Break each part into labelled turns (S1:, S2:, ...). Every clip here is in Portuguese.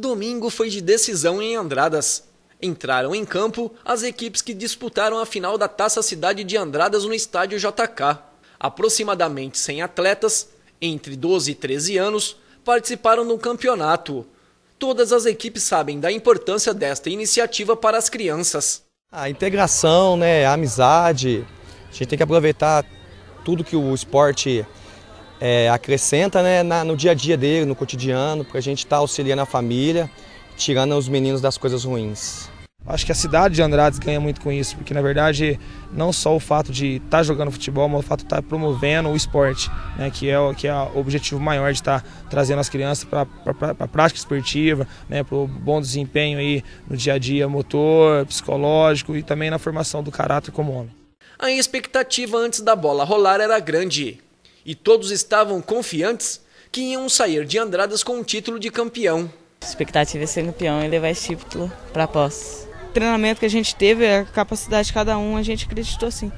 S1: domingo foi de decisão em Andradas. Entraram em campo as equipes que disputaram a final da Taça Cidade de Andradas no estádio JK. Aproximadamente 100 atletas, entre 12 e 13 anos, participaram do campeonato. Todas as equipes sabem da importância desta iniciativa para as crianças.
S2: A integração, né, a amizade, a gente tem que aproveitar tudo que o esporte é, acrescenta né, na, no dia a dia dele, no cotidiano, para a gente estar tá auxiliando a família, tirando os meninos das coisas ruins. Acho que a cidade de Andrades ganha muito com isso, porque na verdade não só o fato de estar tá jogando futebol, mas o fato de estar tá promovendo o esporte, né, que, é o, que é o objetivo maior de estar tá trazendo as crianças para a prática esportiva, né, para o bom desempenho aí no dia a dia motor, psicológico e também na formação do caráter como homem.
S1: A expectativa antes da bola rolar era grande e todos estavam confiantes que iam sair de Andradas com o título de campeão. A expectativa é ser campeão e levar esse título para a posse. O treinamento que a gente teve, a capacidade de cada um, a gente acreditou sim.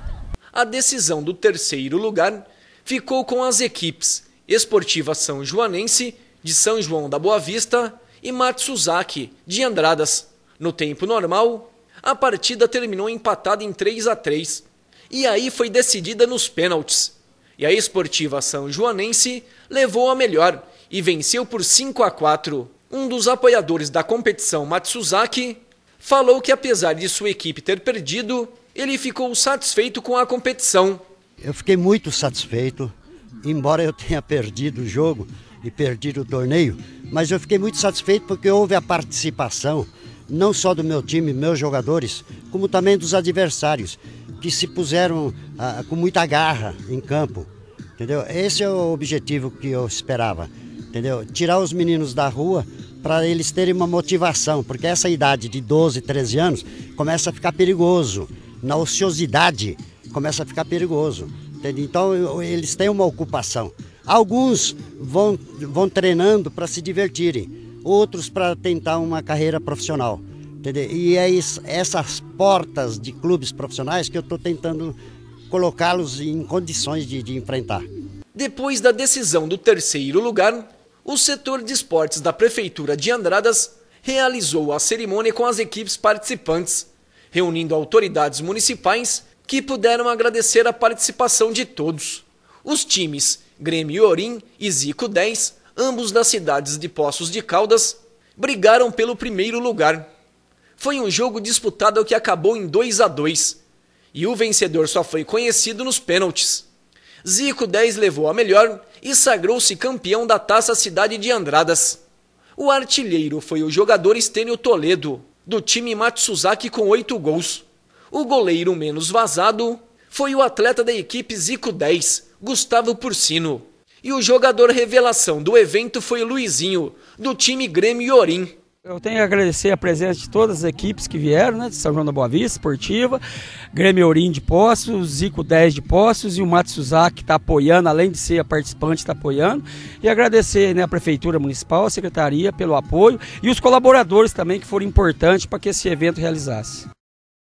S1: A decisão do terceiro lugar ficou com as equipes Esportiva São Joanense, de São João da Boa Vista, e Matsuzaki, de Andradas. No tempo normal, a partida terminou empatada em 3 a 3 e aí foi decidida nos pênaltis. E a Esportiva São Joanense levou a melhor e venceu por 5 a 4. Um dos apoiadores da competição, Matsuzaki, falou que apesar de sua equipe ter perdido, ele ficou satisfeito com a competição.
S3: Eu fiquei muito satisfeito, embora eu tenha perdido o jogo e perdido o torneio, mas eu fiquei muito satisfeito porque houve a participação não só do meu time, meus jogadores, como também dos adversários, que se puseram ah, com muita garra em campo. Entendeu? Esse é o objetivo que eu esperava. Entendeu? Tirar os meninos da rua para eles terem uma motivação, porque essa idade de 12, 13 anos começa a ficar perigoso. Na ociosidade começa a ficar perigoso. Entende? Então eles têm uma ocupação. Alguns vão, vão treinando para se divertirem, outros para tentar uma carreira profissional. Entendeu? E é isso, essas portas de clubes profissionais que eu estou tentando colocá-los em condições de, de enfrentar.
S1: Depois da decisão do terceiro lugar, o setor de esportes da Prefeitura de Andradas realizou a cerimônia com as equipes participantes, reunindo autoridades municipais que puderam agradecer a participação de todos. Os times Grêmio Orim e Zico 10, ambos das cidades de Poços de Caldas, brigaram pelo primeiro lugar. Foi um jogo disputado que acabou em 2 a 2 e o vencedor só foi conhecido nos pênaltis. Zico 10 levou a melhor e sagrou-se campeão da Taça Cidade de Andradas. O artilheiro foi o jogador Estênio Toledo, do time Matsuzaki com 8 gols. O goleiro menos vazado foi o atleta da equipe Zico 10, Gustavo Porcino. E o jogador revelação do evento foi Luizinho, do time Grêmio Orim. Eu tenho que agradecer a presença de todas as equipes que vieram, né? De São João da Boa Vista, Esportiva, Grêmio Ourim de Poços, Zico 10 de Poços e o Mato que está apoiando, além de ser a participante, está apoiando. E agradecer né, a Prefeitura Municipal, a Secretaria pelo apoio e os colaboradores também que foram importantes para que esse evento realizasse.